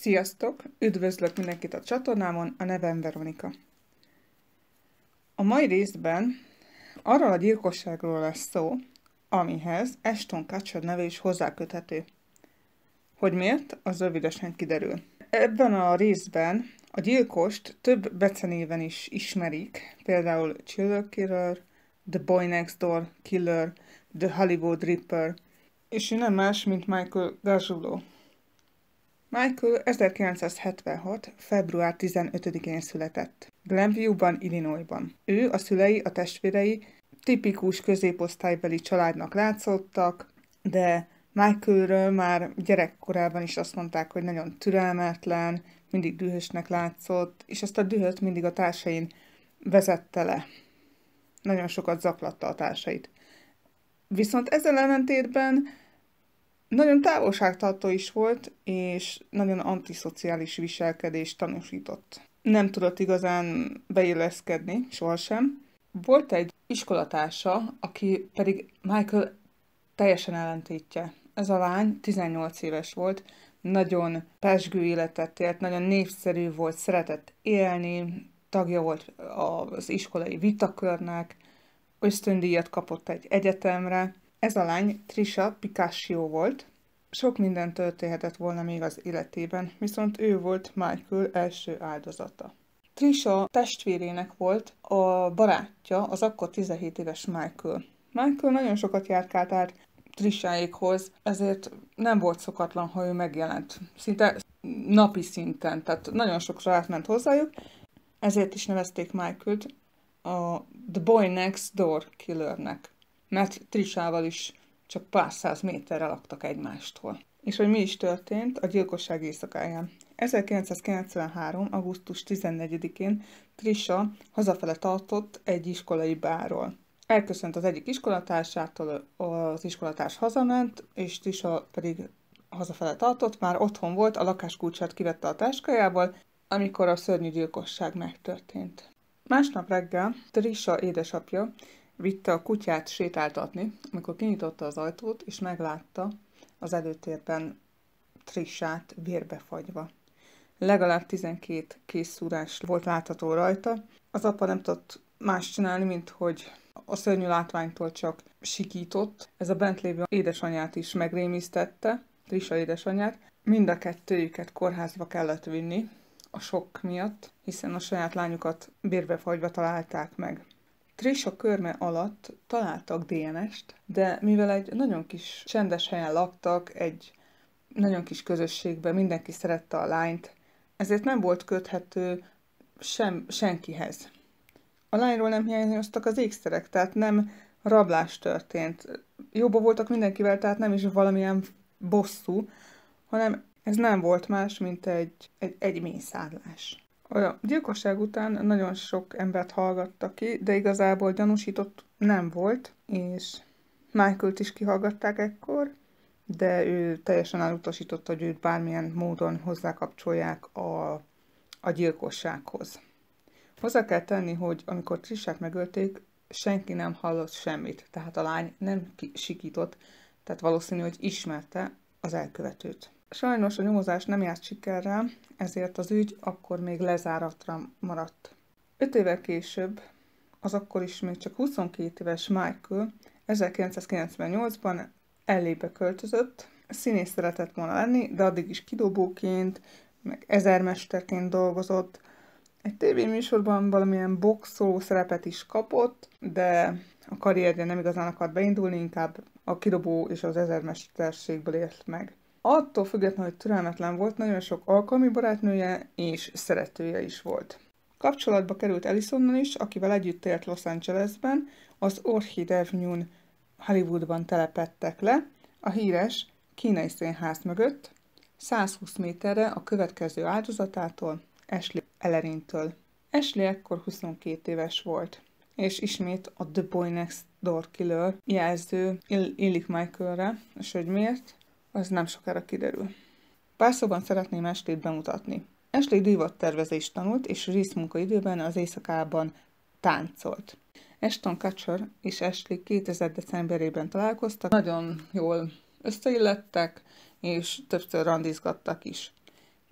Sziasztok! Üdvözlök mindenkit a csatornámon, a nevem Veronika. A mai részben arról a gyilkosságról lesz szó, amihez Eston Kutcher neve is hozzáköthető. Hogy miért, az rövidesen kiderül. Ebben a részben a gyilkost több becenéven is ismerik, például Chiller Killer, The Boy Next Door Killer, The Hollywood Ripper, és nem más, mint Michael Gazzulo. Michael 1976. február 15-én született, Glenviewban, Illinoisban. Ő, a szülei, a testvérei tipikus középosztálybeli családnak látszottak, de Michaelről már gyerekkorában is azt mondták, hogy nagyon türelmetlen, mindig dühösnek látszott, és ezt a dühöt mindig a társain vezette le. Nagyon sokat zaklatta a társait. Viszont ezzel ellentétben nagyon távolságtartó is volt, és nagyon antiszociális viselkedést tanúsított. Nem tudott igazán beilleszkedni, sohasem. Volt egy iskolatársa, aki pedig Michael teljesen ellentétje. Ez a lány 18 éves volt, nagyon pesgő életet élt, nagyon népszerű volt, szeretett élni, tagja volt az iskolai vitakörnek, ösztöndíjat kapott egy egyetemre, ez a lány Trisha Picasso volt. Sok minden történhetett volna még az életében, viszont ő volt Michael első áldozata. Trisha testvérének volt a barátja, az akkor 17 éves Michael. Michael nagyon sokat járkált át Trishaékhoz, ezért nem volt szokatlan, ha ő megjelent. Szinte napi szinten, tehát nagyon sokszor átment hozzájuk, ezért is nevezték Michael-t a The Boy Next Door killernek mert Trisával is csak pár száz méterre laktak egymástól. És hogy mi is történt a gyilkosság éjszakáján. 1993. augusztus 14-én Trisa hazafele tartott egy iskolai bárról. Elköszönt az egyik iskolatársától, az iskolatárs hazament, és Trisa pedig hazafele tartott, már otthon volt, a lakáskulcsát kivette a táskájából, amikor a szörnyű gyilkosság megtörtént. Másnap reggel Trisha édesapja vitte a kutyát sétáltatni, amikor kinyitotta az ajtót, és meglátta az előtérben Trissát vérbefagyva. Legalább 12 készszúrás volt látható rajta. Az apa nem tudott más csinálni, mint hogy a szörnyű látványtól csak sikított. Ez a bent lévő édesanyját is megrémisztette, Trisha édesanyját. Mind a kettőjüket kórházba kellett vinni a sok miatt, hiszen a saját lányukat bérbefagyva találták meg. Trisha körme alatt találtak DNS-t, de mivel egy nagyon kis csendes helyen laktak, egy nagyon kis közösségben mindenki szerette a lányt, ezért nem volt köthető sem, senkihez. A lányról nem hiányoztak az ékszerek, tehát nem rablás történt. Jobban voltak mindenkivel, tehát nem is valamilyen bosszú, hanem ez nem volt más, mint egy, egy, egy mészárlás. A gyilkosság után nagyon sok embert hallgattak ki, de igazából gyanúsított nem volt, és michael is kihallgatták ekkor, de ő teljesen elutasította, hogy őt bármilyen módon hozzákapcsolják a, a gyilkossághoz. Hozzá kell tenni, hogy amikor Trissát megölték, senki nem hallott semmit, tehát a lány nem sikított, tehát valószínű, hogy ismerte az elkövetőt. Sajnos a nyomozás nem járt sikerrel, ezért az ügy akkor még lezáratra maradt. Öt évvel később, az akkor is még csak 22 éves Michael 1998-ban ellébe költözött, színész szeretett volna lenni, de addig is kidobóként, meg ezermesterként dolgozott. Egy tévéműsorban valamilyen boxó szerepet is kapott, de a karrierje nem igazán akart beindulni, inkább a kidobó és az ezermesterségből élt meg. Attól függetlenül, hogy türelmetlen volt, nagyon sok alkalmi barátnője és szeretője is volt. Kapcsolatba került Ellisonnal is, akivel együtt élt Los Angelesben, az Orchid avenue Hollywoodban telepettek le, a híres kínai színház mögött, 120 méterre a következő áldozatától, Ashley Ellerintől. Ashley ekkor 22 éves volt, és ismét a The Boy Next Door Killer jelző illik Michaelre, és hogy miért? az nem sokára kiderül. Pár szóban szeretném Estét bemutatni. Estét divat tervezést tanult, és időben az éjszakában táncolt. Eston Kutcher és Esli 2000 decemberében találkoztak, nagyon jól összeillettek, és többször randizgattak is.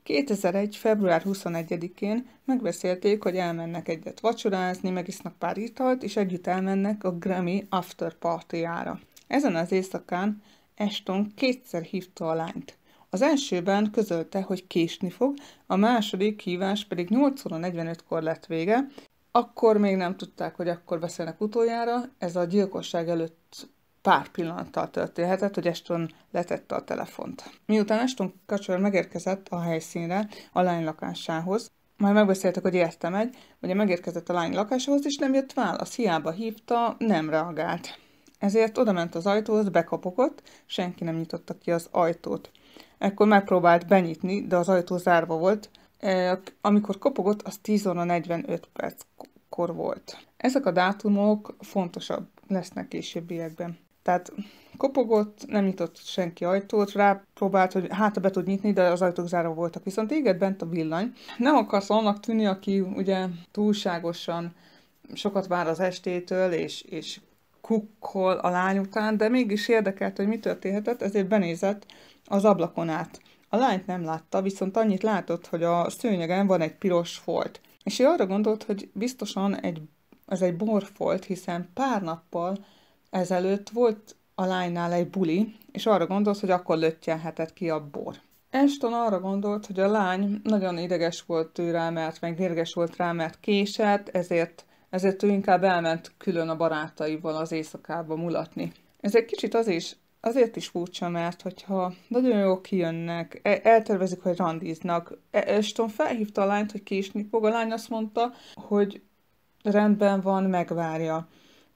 2001. február 21-én megbeszélték, hogy elmennek egyet vacsorázni, megisznak pár italt, és együtt elmennek a Grammy After Party-ára. Ezen az éjszakán Eston kétszer hívta a lányt. Az elsőben közölte, hogy késni fog, a második hívás pedig 8 óra 45-kor lett vége, akkor még nem tudták, hogy akkor beszélnek utoljára, ez a gyilkosság előtt pár pillanattal történhetett, hogy Eston letette a telefont. Miután Eston kacsor megérkezett a helyszínre, a lány lakásához, majd megbeszéltek, hogy értem egy, ugye megérkezett a lány lakásához, és nem jött válasz, hiába hívta, nem reagált. Ezért odament az ajtóhoz, bekapogott, senki nem nyitotta ki az ajtót. Ekkor megpróbált benyitni, de az ajtó zárva volt. E, amikor kopogott, az 10 óra 45 perckor volt. Ezek a dátumok fontosabb lesznek későbbiekben. Tehát kopogott, nem nyitott senki ajtót, rápróbált, hogy hát be tud nyitni, de az ajtók zárva voltak. Viszont éget bent a villany. Nem akarsz annak tűnni, aki ugye túlságosan sokat vár az estétől, és, és kukkol a lány után, de mégis érdekelt, hogy mi történhetett, ezért benézett az ablakon át. A lányt nem látta, viszont annyit látott, hogy a szőnyegen van egy piros folt. És ő arra gondolt, hogy biztosan egy, ez egy borfolt, hiszen pár nappal ezelőtt volt a lánynál egy buli, és arra gondolt, hogy akkor löttyelhetett ki a bor. Eston arra gondolt, hogy a lány nagyon ideges volt ő rá, mert meg volt rá, mert késett, ezért ezért ő inkább elment külön a barátaival az éjszakába mulatni. Ez egy kicsit az is, azért is furcsa, mert hogyha nagyon jól kijönnek, e, eltervezik, hogy randíznak, e, Eston felhívta a lányt, hogy késni fog, a lány azt mondta, hogy rendben van, megvárja.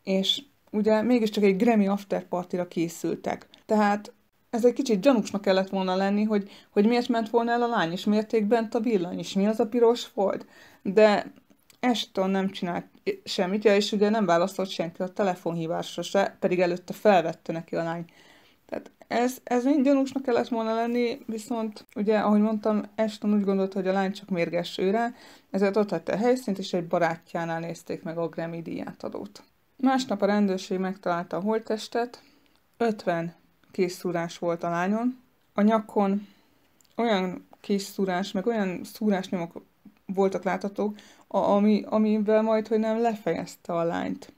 És ugye mégiscsak egy Grammy afterpartira készültek. Tehát ez egy kicsit gyanúsnak kellett volna lenni, hogy, hogy miért ment volna el a lány, és miért bent a villany, és mi az a piros volt. De Ashton nem csinált semmit, ja, és ugye nem válaszolt senki a telefonhívásra se, pedig előtte felvette neki a lány. Tehát ez, ez mind gyanúsnak kellett volna lenni, viszont ugye, ahogy mondtam, Ashton úgy gondolta, hogy a lány csak mérges őre, ezért ott hagyta a helyszínt, és egy barátjánál nézték meg a Grammy adót. Másnap a rendőrség megtalálta a holttestet, 50 szúrás volt a lányon, a nyakon olyan szúrás, meg olyan szúrásnyomok voltak láthatók, a, ami, amivel majd, hogy nem lefejezte a lányt.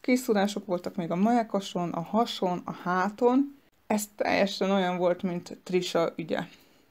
Kiszúrások voltak még a majákason, a hason, a háton. Ez teljesen olyan volt, mint trisha ügye.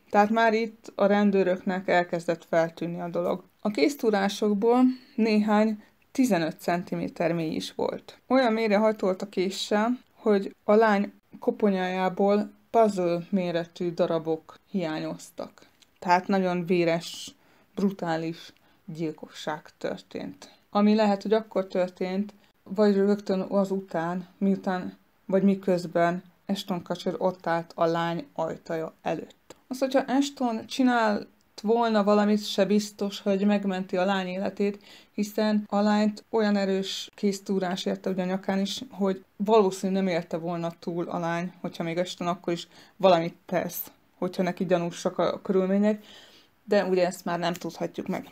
Tehát már itt a rendőröknek elkezdett feltűnni a dolog. A kéztúrásokból néhány 15 cm mély is volt. Olyan mélyre hajtolt a késsel, hogy a lány koponyájából puzzle méretű darabok hiányoztak. Tehát nagyon véres, brutális gyilkosság történt. Ami lehet, hogy akkor történt, vagy rögtön az után, miután, vagy miközben Eston Kutcher ott állt a lány ajtaja előtt. Az, hogyha Eston csinált volna valamit, se biztos, hogy megmenti a lány életét, hiszen a lányt olyan erős kéztúrás érte ugye a nyakán is, hogy valószínűleg nem érte volna túl a lány, hogyha még Eston akkor is valamit tesz, hogyha neki gyanúsak a körülmények, de ugye ezt már nem tudhatjuk meg.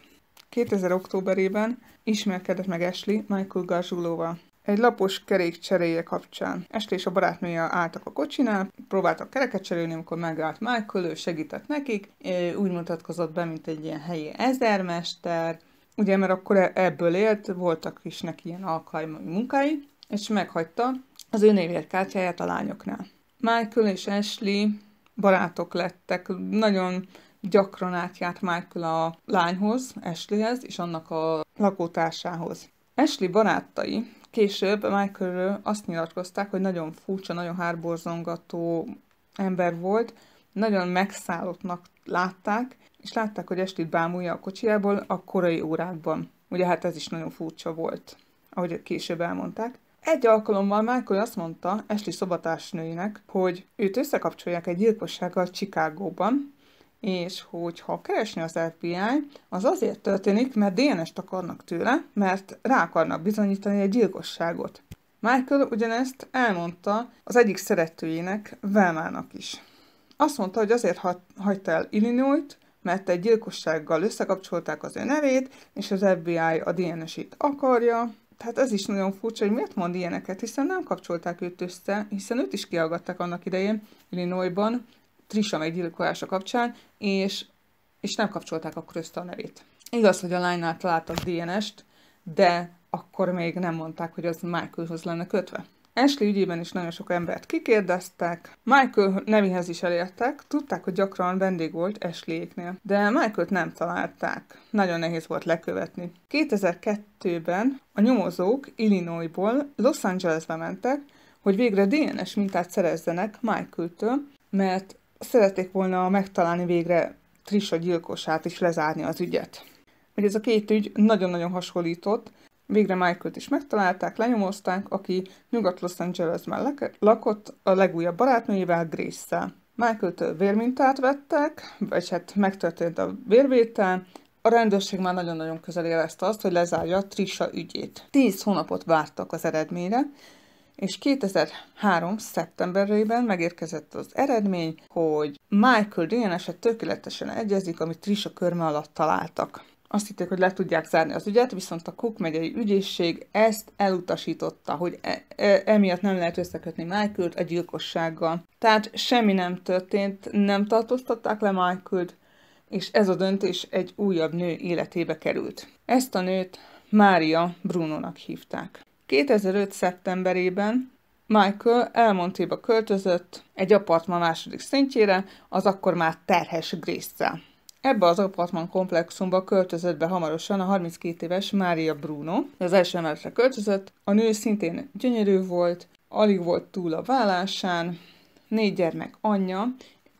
2000 októberében ismerkedett meg Ashley Michael Garzsulóval. Egy lapos kerék cseréje kapcsán. Este és a barátnője álltak a kocsinál, próbáltak kereket cserélni, amikor megállt Michael, ő segített nekik, úgy mutatkozott be, mint egy ilyen helyi ezermester, ugye, mert akkor e- ebből élt, voltak is neki ilyen alkalmi munkái, és meghagyta az ő kártyáját a lányoknál. Michael és Ashley barátok lettek, nagyon gyakran átjárt Michael a lányhoz, Ashleyhez és annak a lakótársához. Ashley barátai később Michaelről azt nyilatkozták, hogy nagyon furcsa, nagyon hárborzongató ember volt, nagyon megszállottnak látták, és látták, hogy Ashley bámulja a kocsiából a korai órákban. Ugye hát ez is nagyon furcsa volt, ahogy később elmondták. Egy alkalommal Michael azt mondta Ashley szobatársnőinek, hogy őt összekapcsolják egy gyilkossággal Csikágóban, és hogyha keresni az FBI, az azért történik, mert DNS-t akarnak tőle, mert rá akarnak bizonyítani egy gyilkosságot. Michael ugyanezt elmondta az egyik szeretőjének, Velmának is. Azt mondta, hogy azért hagyta el Illinois-t, mert egy gyilkossággal összekapcsolták az ő nevét, és az FBI a DNS-ét akarja. Tehát ez is nagyon furcsa, hogy miért mond ilyeneket, hiszen nem kapcsolták őt össze, hiszen őt is kiagadtak annak idején Illinoisban, Trisha meggyilkolása kapcsán, és, és nem kapcsolták akkor össze a nevét. Igaz, hogy a lánynál találtak DNS-t, de akkor még nem mondták, hogy az Michaelhoz lenne kötve. Ashley ügyében is nagyon sok embert kikérdeztek, Michael nevéhez is elértek, tudták, hogy gyakran vendég volt Ashleyéknél, de Michael-t nem találták. Nagyon nehéz volt lekövetni. 2002-ben a nyomozók Illinoisból Los Angelesbe mentek, hogy végre DNS mintát szerezzenek Michael-től, mert szerették volna megtalálni végre Trisha gyilkosát és lezárni az ügyet. Hogy ez a két ügy nagyon-nagyon hasonlított, végre Michael-t is megtalálták, lenyomozták, aki nyugat Los angeles lakott a legújabb barátnőjével, Grace-szel. Michael-től vérmintát vettek, vagy hát megtörtént a vérvétel, a rendőrség már nagyon-nagyon közel érezte azt, hogy lezárja Trisha ügyét. Tíz hónapot vártak az eredményre, és 2003. szeptemberében megérkezett az eredmény, hogy Michael DNS-e tökéletesen egyezik, amit Trisha körme alatt találtak. Azt hitték, hogy le tudják zárni az ügyet, viszont a Cook megyei ügyészség ezt elutasította, hogy e- e- emiatt nem lehet összekötni Michael-t a gyilkossággal. Tehát semmi nem történt, nem tartóztatták le Michael-t, és ez a döntés egy újabb nő életébe került. Ezt a nőt Mária Brunónak hívták. 2005. szeptemberében Michael elmontéba költözött egy apartman második szintjére, az akkor már terhes grace Ebbe az apartman komplexumba költözött be hamarosan a 32 éves Mária Bruno. Az első emeletre költözött, a nő szintén gyönyörű volt, alig volt túl a vállásán, négy gyermek anyja,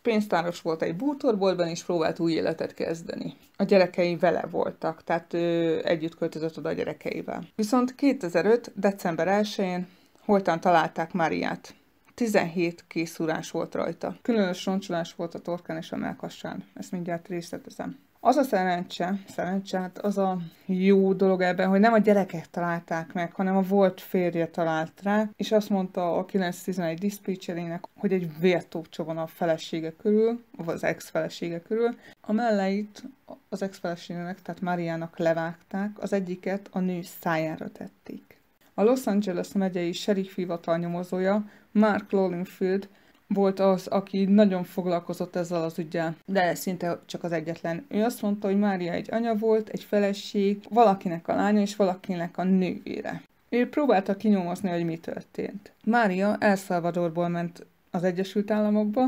pénztáros volt egy bútorboltban, és próbált új életet kezdeni. A gyerekei vele voltak, tehát ő együtt költözött oda a gyerekeivel. Viszont 2005. december 1-én holtan találták Máriát. 17 készúrás volt rajta. Különös roncsolás volt a torkán és a melkassán. Ezt mindjárt részletezem. Az a szerencse, szerencse, hát az a jó dolog ebben, hogy nem a gyerekek találták meg, hanem a volt férje talált rá, és azt mondta a 911 diszpécserének, hogy egy vértócsa van a felesége körül, vagy az ex-felesége körül. A melleit az ex tehát Mariának levágták, az egyiket a nő szájára tették. A Los Angeles megyei sheriff hivatal nyomozója Mark Lollingfield volt az, aki nagyon foglalkozott ezzel az ügyel, de szinte csak az egyetlen. Ő azt mondta, hogy Mária egy anya volt, egy feleség, valakinek a lánya és valakinek a nővére. Ő próbálta kinyomozni, hogy mi történt. Mária El Salvadorból ment az Egyesült Államokba,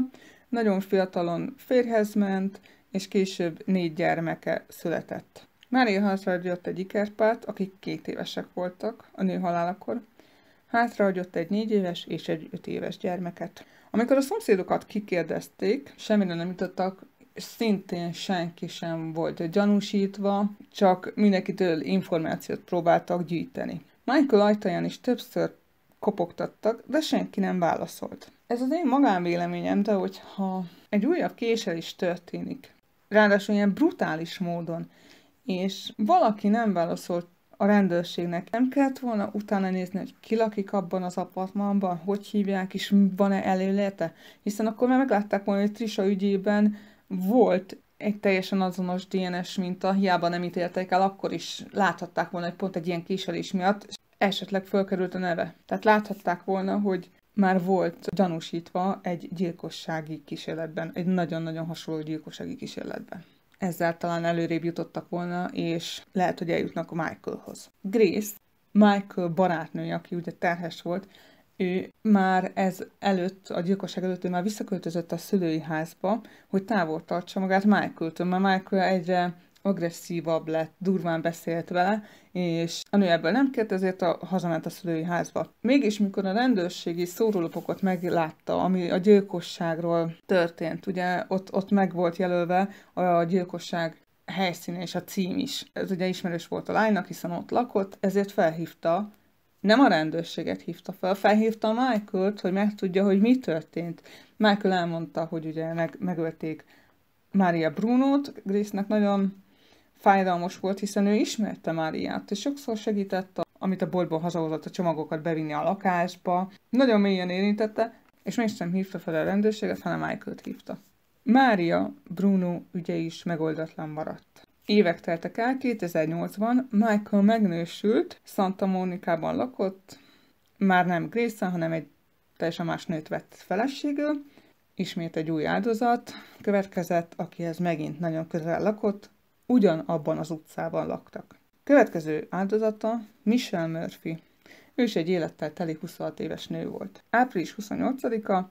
nagyon fiatalon férhez ment, és később négy gyermeke született. Mária hátrahagyott egy ikerpát, akik két évesek voltak a nő halálakor, hátrahagyott egy négy éves és egy öt éves gyermeket. Amikor a szomszédokat kikérdezték, semmire nem jutottak, szintén senki sem volt gyanúsítva, csak mindenkitől információt próbáltak gyűjteni. Michael ajtaján is többször kopogtattak, de senki nem válaszolt. Ez az én magánvéleményem, de hogyha egy újabb késelés történik, ráadásul ilyen brutális módon, és valaki nem válaszolt a rendőrségnek. Nem kellett volna utána nézni, hogy ki lakik abban az apartmanban, hogy hívják, és van-e előlete? Hiszen akkor már meglátták volna, hogy Trisha ügyében volt egy teljesen azonos DNS minta, hiába nem ítéltek el, akkor is láthatták volna, hogy pont egy ilyen késelés miatt esetleg fölkerült a neve. Tehát láthatták volna, hogy már volt gyanúsítva egy gyilkossági kísérletben, egy nagyon-nagyon hasonló gyilkossági kísérletben ezzel talán előrébb jutottak volna, és lehet, hogy eljutnak a Michaelhoz. Grace, Michael barátnője, aki ugye terhes volt, ő már ez előtt, a gyilkosság előtt, ő már visszaköltözött a szülői házba, hogy távol tartsa magát Michael-től, mert Michael egyre agresszívabb lett, durván beszélt vele, és a nő ebből nem kért, ezért a, hazament a szülői házba. Mégis, mikor a rendőrségi szórólapokat meglátta, ami a gyilkosságról történt, ugye ott, ott meg volt jelölve a gyilkosság helyszíne és a cím is. Ez ugye ismerős volt a lánynak, hiszen ott lakott, ezért felhívta nem a rendőrséget hívta fel, felhívta Michael-t, hogy megtudja, hogy mi történt. Michael elmondta, hogy ugye meg, megölték Mária Brunót, Grace-nek nagyon fájdalmas volt, hiszen ő ismerte Máriát, és sokszor segítette, amit a boltból hazahozott a csomagokat bevinni a lakásba. Nagyon mélyen érintette, és mégsem hívta fel a rendőrséget, hanem Michael-t hívta. Mária Bruno ügye is megoldatlan maradt. Évek teltek el, 2008-ban Michael megnősült, Santa Monica-ban lakott, már nem Grace, hanem egy teljesen más nőt vett feleségül, ismét egy új áldozat következett, akihez megint nagyon közel lakott, ugyanabban az utcában laktak. Következő áldozata Michelle Murphy. Ő is egy élettel teli 26 éves nő volt. Április 28-a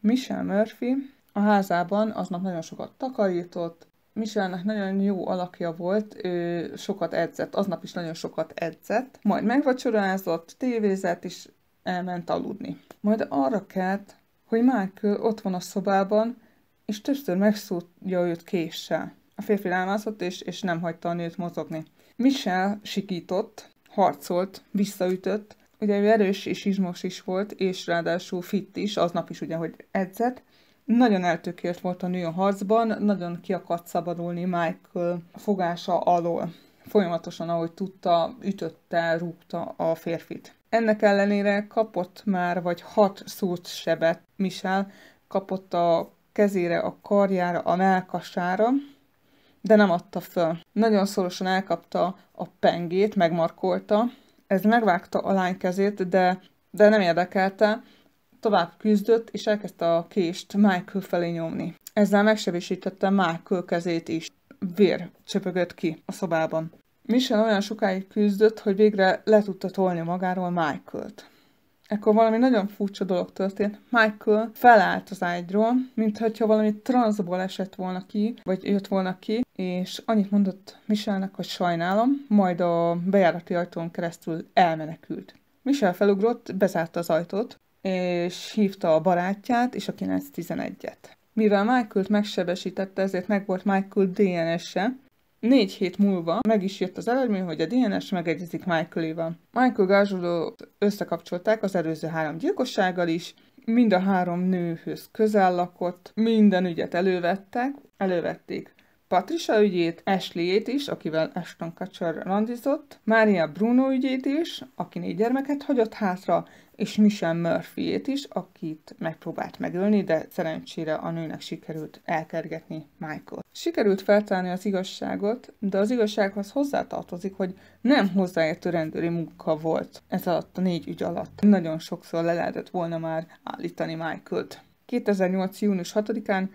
Michelle Murphy a házában aznap nagyon sokat takarított, Michelle-nek nagyon jó alakja volt, ő sokat edzett, aznap is nagyon sokat edzett, majd megvacsorázott, tévézett, és elment aludni. Majd arra kelt, hogy Michael ott van a szobában, és többször megszúrja őt késsel. A férfi rámászott, és, és nem hagyta a nőt mozogni. Michel sikított, harcolt, visszaütött, ugye ő erős és izmos is volt, és ráadásul fit is, aznap is ugye, hogy edzett. Nagyon eltökélt volt a nő a harcban, nagyon ki akart szabadulni Michael fogása alól. Folyamatosan, ahogy tudta, ütötte, rúgta a férfit. Ennek ellenére kapott már vagy hat szúrt sebet Michel, kapott a kezére, a karjára, a melkasára, de nem adta föl. Nagyon szorosan elkapta a pengét, megmarkolta, ez megvágta a lány kezét, de, de nem érdekelte, tovább küzdött, és elkezdte a kést Michael felé nyomni. Ezzel megsebesítette Michael kezét is. Vér csöpögött ki a szobában. Michel olyan sokáig küzdött, hogy végre le tudta tolni magáról Michael-t. Ekkor valami nagyon furcsa dolog történt. Michael felállt az ágyról, mintha valami transzból esett volna ki, vagy jött volna ki, és annyit mondott Michelnek, hogy sajnálom, majd a bejárati ajtón keresztül elmenekült. Michel felugrott, bezárta az ajtót, és hívta a barátját és a 911-et. Mivel Michael-t megsebesítette, ezért megvolt Michael DNS-e. Négy hét múlva meg is jött az eredmény, hogy a DNS megegyezik Michael-ével. Michael Gázsuló összekapcsolták az előző három gyilkossággal is, mind a három nőhöz közel lakott, minden ügyet elővettek, elővették. Patricia ügyét, ashley is, akivel Ashton Kutcher randizott, Mária Bruno ügyét is, aki négy gyermeket hagyott hátra, és Michelle murphy is, akit megpróbált megölni, de szerencsére a nőnek sikerült elkergetni Michael. Sikerült feltárni az igazságot, de az igazsághoz hozzátartozik, hogy nem hozzáértő rendőri munka volt ez alatt a négy ügy alatt. Nagyon sokszor le lehetett volna már állítani Michael-t. 2008. június 6-án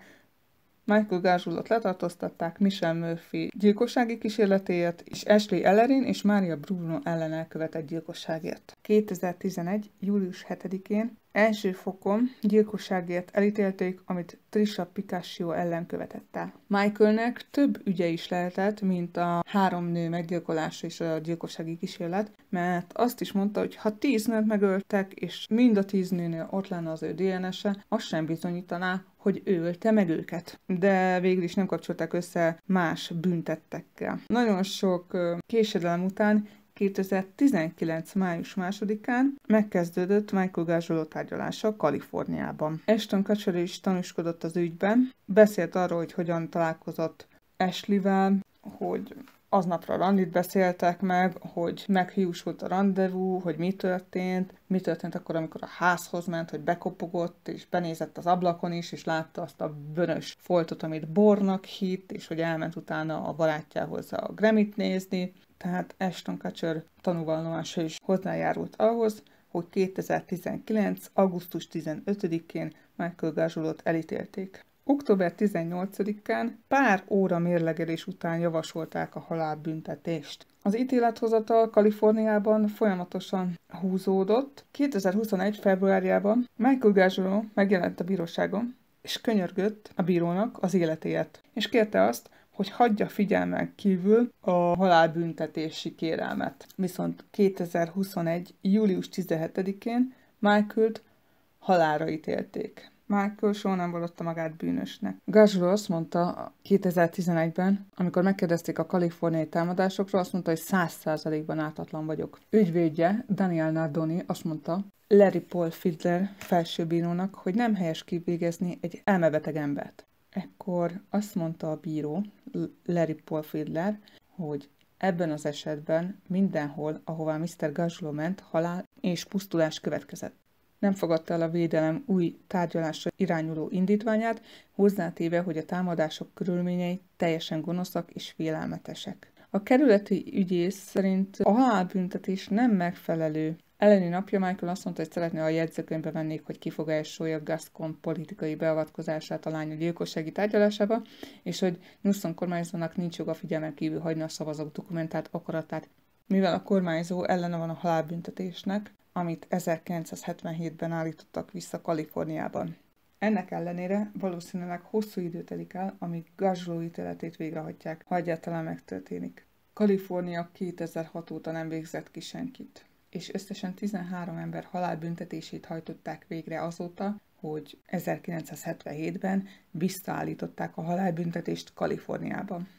Michael Gázsulat letartóztatták Michel Murphy gyilkossági kísérletéért, és Ashley Ellerin és Mária Bruno ellen elkövetett gyilkosságért. 2011. július 7-én első fokon gyilkosságért elítélték, amit Trisha Picasso ellen követett el. Michaelnek több ügye is lehetett, mint a három nő meggyilkolása és a gyilkossági kísérlet, mert azt is mondta, hogy ha tíz nőt megöltek, és mind a tíz nőnél ott lenne az ő DNS-e, az sem bizonyítaná, hogy ő ölte meg őket. De végül is nem kapcsolták össze más büntettekkel. Nagyon sok késedelem után 2019. május 2-án megkezdődött Michael Gázsoló tárgyalása Kaliforniában. Ashton Kutcher is tanúskodott az ügyben, beszélt arról, hogy hogyan találkozott Ashley-vel, hogy aznapra randit beszéltek meg, hogy meghiúsult a rendezvú, hogy mi történt, mi történt akkor, amikor a házhoz ment, hogy bekopogott, és benézett az ablakon is, és látta azt a vörös foltot, amit bornak hitt, és hogy elment utána a barátjához a Gremit nézni, tehát Ashton Kutcher tanúvallomása is hozzájárult ahhoz, hogy 2019. augusztus 15-én Michael Gazsulot elítélték. Október 18-án pár óra mérlegelés után javasolták a halálbüntetést. Az ítélethozatal Kaliforniában folyamatosan húzódott. 2021. februárjában Michael Gazzeló megjelent a bíróságon, és könyörgött a bírónak az életéért, és kérte azt, hogy hagyja figyelmen kívül a halálbüntetési kérelmet. Viszont 2021. július 17-én Michael-t halára ítélték. Michael soha nem vallotta magát bűnösnek. Gazsról azt mondta 2011-ben, amikor megkérdezték a kaliforniai támadásokról, azt mondta, hogy 100%-ban ártatlan vagyok. Ügyvédje, Daniel Nardoni azt mondta, Larry Paul Fiedler felsőbírónak, hogy nem helyes kivégezni egy elmebeteg embert. Ekkor azt mondta a bíró, Larry Paul Fiddler, hogy Ebben az esetben mindenhol, ahová Mr. Gazsuló ment, halál és pusztulás következett nem fogadta el a védelem új tárgyalásra irányuló indítványát, hozzátéve, hogy a támadások körülményei teljesen gonoszak és félelmetesek. A kerületi ügyész szerint a halálbüntetés nem megfelelő. Eleni napja Michael azt mondta, hogy szeretné, ha a jegyzőkönyvbe vennék, hogy ki fog elsolja Gascon politikai beavatkozását a lánya gyilkossági tárgyalásába, és hogy Nusson kormányzónak nincs joga figyelmen kívül hagyni a szavazók dokumentát, akaratát, mivel a kormányzó ellene van a halálbüntetésnek, amit 1977-ben állítottak vissza Kaliforniában. Ennek ellenére valószínűleg hosszú idő telik el, amíg gázsoló ítéletét végrehajtják, ha egyáltalán megtörténik. Kalifornia 2006 óta nem végzett ki senkit, és összesen 13 ember halálbüntetését hajtották végre azóta, hogy 1977-ben visszaállították a halálbüntetést Kaliforniában.